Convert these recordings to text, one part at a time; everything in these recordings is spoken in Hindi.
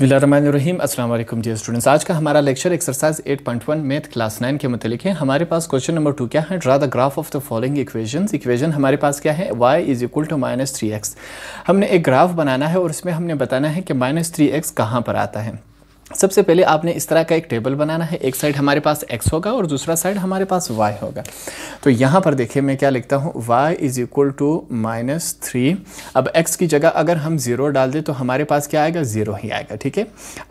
बसमीम अल्लाम डियर स्टूडेंट्स आज का हमारा लेक्चर एक्सरसाइज 8.1 मैथ क्लास 9 के मतलब है हमारे पास क्वेश्चन नंबर टू क्या है draw the graph of the following equation equation हमारे पास क्या है y is equal to minus three हमने एक ग्राफ बनाना है और इसमें हमने बताना है कि माइनस थ्री एक्स कहाँ पर आता है सबसे पहले आपने इस तरह का एक टेबल बनाना है एक साइड हमारे पास x होगा और दूसरा साइड हमारे पास y होगा तो यहाँ पर देखिए मैं क्या लिखता हूँ y is equal to minus three अब x की जगह अगर हम ज़ीरो डाल दें तो हमारे पास क्या आएगा ज़ीरो ही आएगा ठीक है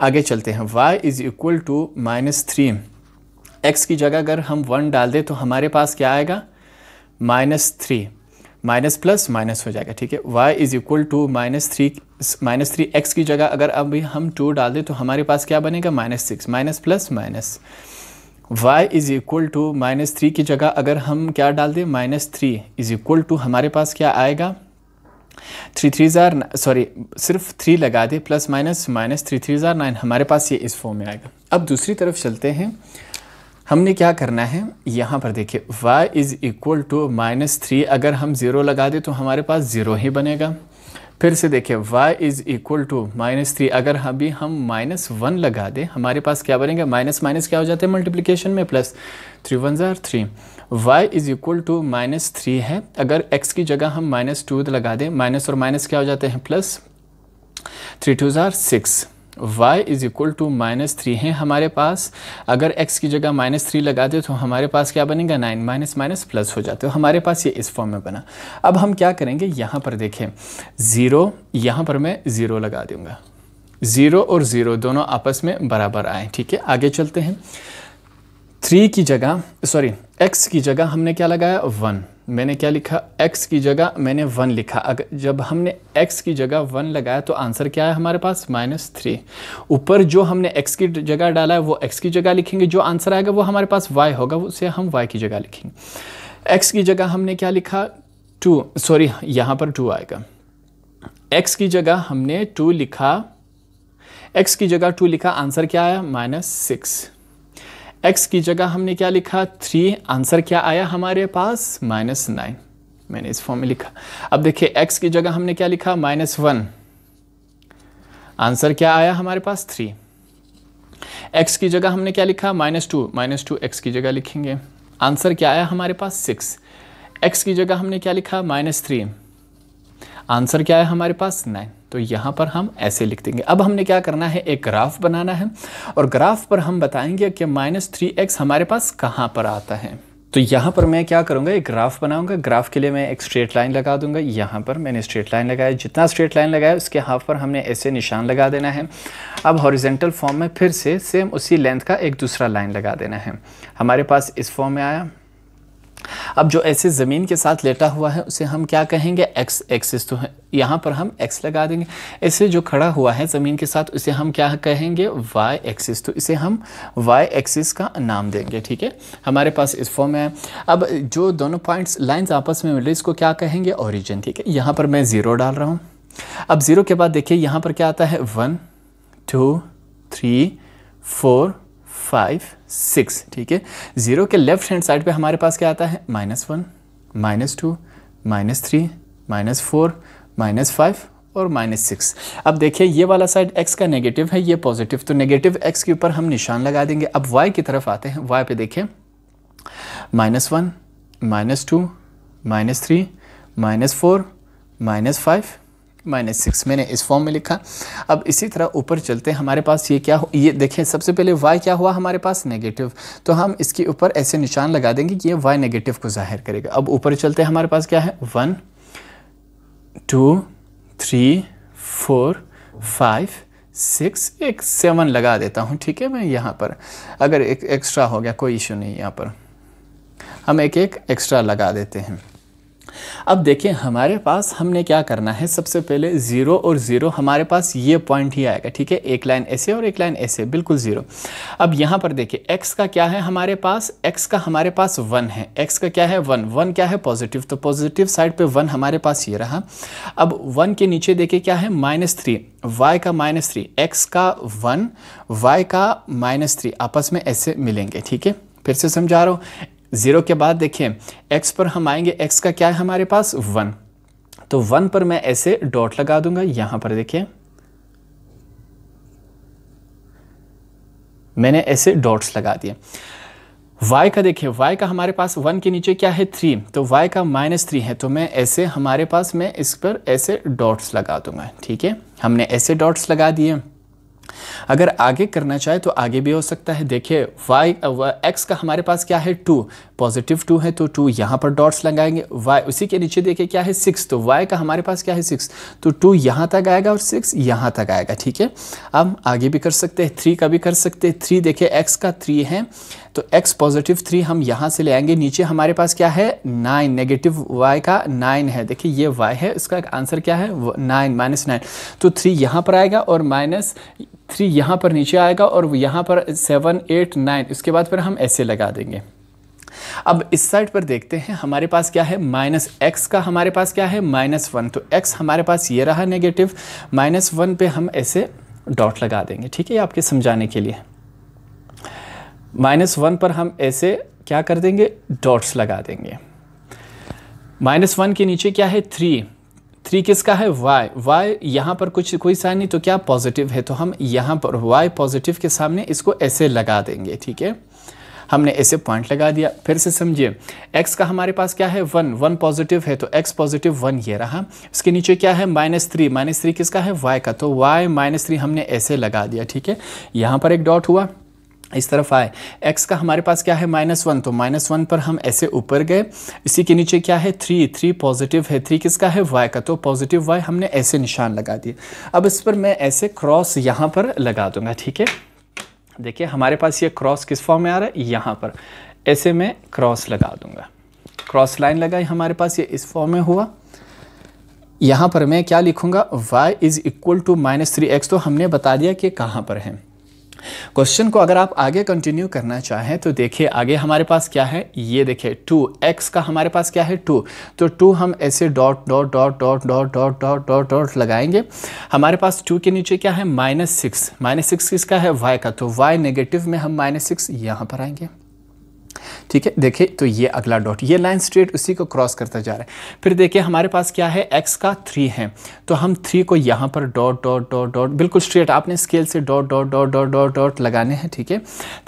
आगे चलते हैं y is equal to minus three x की जगह अगर हम वन डाल दें तो हमारे पास क्या आएगा minus three minus plus minus हो जाएगा ठीक है y is equal to minus three minus three x की जगह अगर अभी हम टू डाल दें तो हमारे पास क्या बनेगा minus six minus plus minus y is equal to minus three की जगह अगर हम क्या डाल दें minus three is equal to हमारे पास क्या आएगा थ्री थ्री ज़ार सॉरी सिर्फ थ्री लगा दे plus minus minus three three ज़ार नाइन हमारे पास ये इस फॉर्म में आएगा अब दूसरी तरफ चलते हैं हमने क्या करना है यहाँ पर देखिए y is equal to minus three अगर हम ज़ीरो लगा दें तो हमारे पास ज़ीरो ही बनेगा फिर से देखिए y is equal to minus three अगर अभी हम माइनस वन लगा दें हमारे पास क्या बनेगा माइनस माइनस क्या हो जाता है मल्टीप्लीकेशन में प्लस थ्री वन ज़ार three y is equal to minus three है अगर x की जगह हम माइनस टू लगा दें माइनस और माइनस क्या हो जाते हैं प्लस थ्री टू ज़ार six y is equal to minus three है हमारे पास अगर x की जगह माइनस थ्री लगा दे तो हमारे पास क्या बनेगा नाइन माइनस माइनस प्लस हो जाते हो तो हमारे पास ये इस फॉर्म में बना अब हम क्या करेंगे यहाँ पर देखें ज़ीरो यहाँ पर मैं ज़ीरो लगा दूँगा ज़ीरो और ज़ीरो दोनों आपस में बराबर आए ठीक है आगे चलते हैं थ्री की जगह सॉरी एक्स की जगह हमने क्या लगाया वन मैंने क्या लिखा x की जगह मैंने वन लिखा अगर जब हमने x की जगह वन लगाया तो आंसर क्या है हमारे पास माइनस थ्री ऊपर जो हमने x की जगह डाला है वो x की जगह लिखेंगे जो आंसर आएगा वो हमारे पास y होगा उसे हम y की जगह लिखेंगे x की जगह हमने क्या लिखा टू सॉरी यहाँ पर टू आएगा x की जगह हमने टू लिखा x की जगह टू लिखा आंसर क्या आया माइनस सिक्स x की जगह हमने क्या लिखा थ्री आंसर क्या आया हमारे पास माइनस नाइन मैंने इस फॉर्म में लिखा अब देखिए x की जगह हमने क्या लिखा माइनस वन आंसर क्या आया हमारे पास थ्री x की जगह हमने क्या लिखा minus two minus two x की जगह लिखेंगे आंसर क्या आया हमारे पास सिक्स x की जगह हमने क्या लिखा माइनस थ्री आंसर क्या आया हमारे पास नाइन तो यहाँ पर हम ऐसे लिख देंगे अब हमने क्या करना है एक ग्राफ बनाना है और ग्राफ पर हम बताएंगे कि माइनस थ्री एक्स हमारे पास कहाँ पर आता है तो यहाँ पर मैं क्या करूँगा एक ग्राफ बनाऊँगा ग्राफ के लिए मैं एक स्ट्रेट लाइन लगा दूँगा यहाँ पर मैंने स्ट्रेट लाइन लगाया जितना स्ट्रेट लाइन लगाया उसके हाफ पर हमने ऐसे निशान लगा देना है अब हॉरिजेंटल फॉर्म में फिर से सेम उसी लेंथ का एक दूसरा लाइन लगा देना है हमारे पास इस फॉर्म में आया अब जो ऐसे ज़मीन के साथ लेटा हुआ है उसे हम क्या कहेंगे एक्स एक्सिस तो यहाँ पर हम एक्स लगा देंगे ऐसे जो खड़ा हुआ है ज़मीन के साथ उसे हम क्या कहेंगे वाई एक्सिस तो इसे हम वाई एक्सिस का नाम देंगे ठीक है हमारे पास इस फॉर्म में है अब जो दोनों पॉइंट्स लाइंस आपस में मिले इसको क्या कहेंगे ओरिजिन ठीक है यहाँ पर मैं ज़ीरो डाल रहा हूँ अब ज़ीरो के बाद देखिए यहाँ पर क्या आता है one two three four five six ठीक है ज़ीरो के लेफ्ट हैंड साइड पे हमारे पास क्या आता है minus one minus two minus three minus four minus five और माइनस सिक्स अब देखिए ये वाला साइड एक्स का नेगेटिव है ये पॉजिटिव तो नेगेटिव एक्स के ऊपर हम निशान लगा देंगे अब वाई की तरफ आते हैं वाई पे देखें minus one minus two minus three minus four minus five minus six मैंने इस फॉर्म में लिखा अब इसी तरह ऊपर चलते हैं हमारे पास ये क्या हो ये देखिए सबसे पहले वाई क्या हुआ हमारे पास नेगेटिव तो हम इसके ऊपर ऐसे निशान लगा देंगे कि ये वाई नेगेटिव को जाहिर करेगा अब ऊपर चलते हैं हमारे पास क्या है one two three four five six एक सेवन लगा देता हूँ ठीक है मैं यहाँ पर अगर एक एक्स्ट्रा हो गया कोई इशू नहीं यहाँ पर हम एक एक एक्स्ट्रा लगा देते हैं अब देखें हमारे पास हमने क्या करना है सबसे पहले ज़ीरो और ज़ीरो हमारे पास ये पॉइंट ही आएगा ठीक है एक लाइन ऐसे और एक लाइन ऐसे बिल्कुल ज़ीरो अब यहाँ पर देखिए एक्स का क्या है हमारे पास एक्स का हमारे पास वन है एक्स का क्या है वन वन क्या है पॉजिटिव तो पॉजिटिव साइड पर वन हमारे पास ये रहा अब वन के नीचे देखिए क्या है माइनस थ्री वाई का माइनस थ्री एक्स का वन वाई का माइनस थ्री आपस में ऐसे मिलेंगे ठीक है फिर से समझा रहा हूँ ज़ीरो के बाद देखें एक्स पर हम आएंगे एक्स का क्या है हमारे पास वन तो वन पर मैं ऐसे डॉट लगा दूंगा यहां पर देखिए मैंने ऐसे डॉट्स लगा दिए y का देखिए y का हमारे पास वन के नीचे क्या है थ्री तो y का माइनस थ्री है तो मैं ऐसे हमारे पास मैं इस पर ऐसे डॉट्स लगा दूंगा ठीक है हमने ऐसे डॉट्स लगा दिए अगर आगे करना चाहे तो आगे भी हो सकता है देखिए वाई एक्स uh, का हमारे पास क्या है टू पॉजिटिव टू है तो टू यहाँ पर डॉट्स लगाएंगे वाई उसी के नीचे देखिए क्या है सिक्स तो वाई का हमारे पास क्या है सिक्स तो टू यहाँ तक आएगा और सिक्स यहाँ तक आएगा ठीक है अब आगे भी कर सकते हैं थ्री का भी कर सकते हैं थ्री देखिए एक्स का थ्री है तो एक्स पॉजिटिव थ्री हम यहाँ से ले आएंगे नीचे हमारे पास क्या है नाइन नेगेटिव वाई का नाइन है देखिए ये वाई है इसका आंसर क्या है नाइन माइनस नाइन तो थ्री यहाँ पर आएगा और माइनस थ्री यहाँ पर नीचे आएगा और यहाँ पर सेवन एट नाइन इसके बाद फिर हम ऐसे लगा देंगे अब इस साइड पर देखते हैं हमारे पास क्या है माइनस एक्स का हमारे पास क्या है माइनस वन तो एक्स हमारे पास ये रहा नेगेटिव माइनस वन पर हम ऐसे डॉट लगा देंगे ठीक है आपके समझाने के लिए माइनस वन पर हम ऐसे क्या कर देंगे डॉट्स लगा देंगे माइनस वन के नीचे क्या है थ्री थ्री किसका है वाई वाई यहाँ पर कुछ कोई साइन नहीं तो क्या पॉजिटिव है तो हम यहाँ पर वाई पॉजिटिव के सामने इसको ऐसे लगा देंगे ठीक है हमने ऐसे पॉइंट लगा दिया फिर से समझिए x का हमारे पास क्या है वन वन पॉजिटिव है तो x पॉजिटिव वन ये रहा इसके नीचे क्या है माइनस थ्री माइनस थ्री किसका है y का तो y माइनस थ्री हमने ऐसे लगा दिया ठीक है यहाँ पर एक डॉट हुआ इस तरफ आए x का हमारे पास क्या है माइनस वन तो माइनस वन पर हम ऐसे ऊपर गए इसी के नीचे क्या है थ्री थ्री पॉजिटिव है थ्री किसका है y का तो पॉजिटिव y हमने ऐसे निशान लगा दिए अब इस पर मैं ऐसे क्रॉस यहाँ पर लगा दूंगा ठीक है देखिए हमारे पास ये क्रॉस किस फॉर्म में आ रहा है यहाँ पर ऐसे मैं क्रॉस लगा दूंगा क्रॉस लाइन लगाई हमारे पास ये इस फॉर्म में हुआ यहाँ पर मैं क्या लिखूँगा y is equal to minus three x तो हमने बता दिया कि कहाँ पर है क्वेश्चन को अगर आप आगे कंटिन्यू करना चाहें तो देखिए आगे हमारे पास क्या है ये देखिए टू एक्स का हमारे पास क्या है टू तो टू हम ऐसे dot dot dot dot dot dot dot dot dot लगाएंगे हमारे पास टू के नीचे क्या है माइनस सिक्स माइनस सिक्स किसका है वाई का तो वाई नेगेटिव में हम माइनस सिक्स यहाँ पर आएंगे ठीक है देखिए तो ये अगला डॉट ये लाइन स्ट्रेट उसी को क्रॉस करता जा रहा है फिर देखिए हमारे पास क्या है एक्स का थ्री है तो हम थ्री को यहाँ पर डॉट डॉट डॉट डॉट बिल्कुल स्ट्रेट आपने स्केल से dot dot dot dot dot dot लगाने हैं ठीक है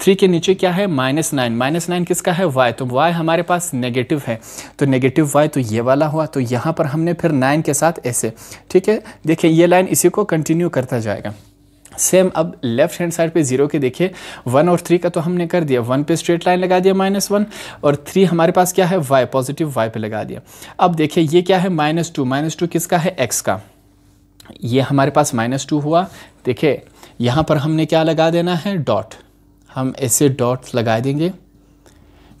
थ्री के नीचे क्या है माइनस नाइन माइनस नाइन किसका है वाई तो वाई हमारे पास नेगेटिव है तो नेगेटिव वाई तो ये वाला हुआ तो यहाँ पर हमने फिर नाइन के साथ ऐसे ठीक है देखिए ये लाइन इसी को कंटिन्यू करता जाएगा सेम अब लेफ्ट हैंड साइड पे जीरो के देखिए वन और थ्री का तो हमने कर दिया वन पे स्ट्रेट लाइन लगा दिया माइनस वन और थ्री हमारे पास क्या है वाई पॉजिटिव वाई पे लगा दिया अब देखिए ये क्या है माइनस टू माइनस टू किसका है एक्स का ये हमारे पास माइनस टू हुआ देखिए यहाँ पर हमने क्या लगा देना है डॉट हम ऐसे डॉट लगा देंगे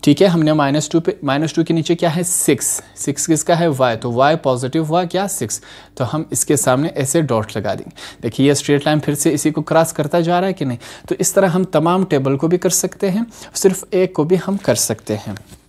ठीक है हमने माइनस टू पे माइनस टू के नीचे क्या है सिक्स सिक्स किसका है वाई तो वाई पॉजिटिव हुआ क्या सिक्स तो हम इसके सामने ऐसे डॉट लगा देंगे देखिए ये स्ट्रेट लाइन फिर से इसी को क्रॉस करता जा रहा है कि नहीं तो इस तरह हम तमाम टेबल को भी कर सकते हैं सिर्फ एक को भी हम कर सकते हैं